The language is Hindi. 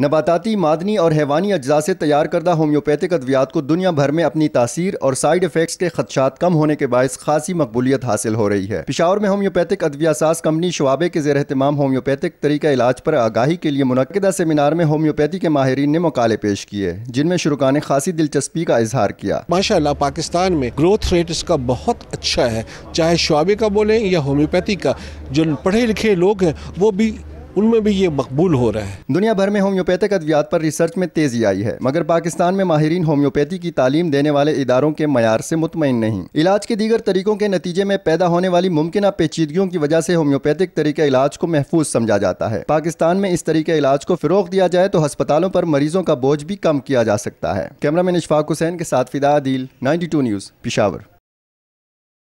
नबाताती मादनी और हैवानी अज्जा से तैयार करदा होम्योपैथिक अद्वियात को दुनिया भर में अपनी तासीर और साइड इफेक्ट्स के खदशात कम होने के बायस खासी मकबूलियत हासिल हो रही है पिशावर में होम्योपैथिक अद्वियासाज कंपनी शवाबे के जेर अहतमाम होम्योपैथिक तरीका इलाज पर आगाही के लिए मनदा सेमिनार में होम्योपैथी के माहरीन ने मकाले पेश किए जिनमें शुरुका ने खासी दिलचस्पी का इजहार किया माशा पाकिस्तान में ग्रोथ रेट इसका बहुत अच्छा है चाहे शवाबे का बोले या होम्योपैथी का जो पढ़े लिखे लोग हैं वो भी उनमें भी ये मकबूल हो रहा है दुनिया भर में होम्योपैथिक अद्वियात पर रिसर्च में तेजी आई है मगर पाकिस्तान में माहरीन होम्योपैथी की तालीम देने वाले इदारों के मैार से मुतमिन नहीं इलाज के दीगर तरीकों के नतीजे में पैदा होने वाली मुमकिन पेचीदगियों की वजह से होम्योपैथिक तरीके इलाज को महफूज समझा जाता है पाकिस्तान में इस तरीके इलाज को फरोग दिया जाए तो हस्पतालों पर मरीजों का बोझ भी कम किया जा सकता है कैमरा मैन इशफाक हुसैन के साथ फिदा अदील नाइन्टी न्यूज़ पिशावर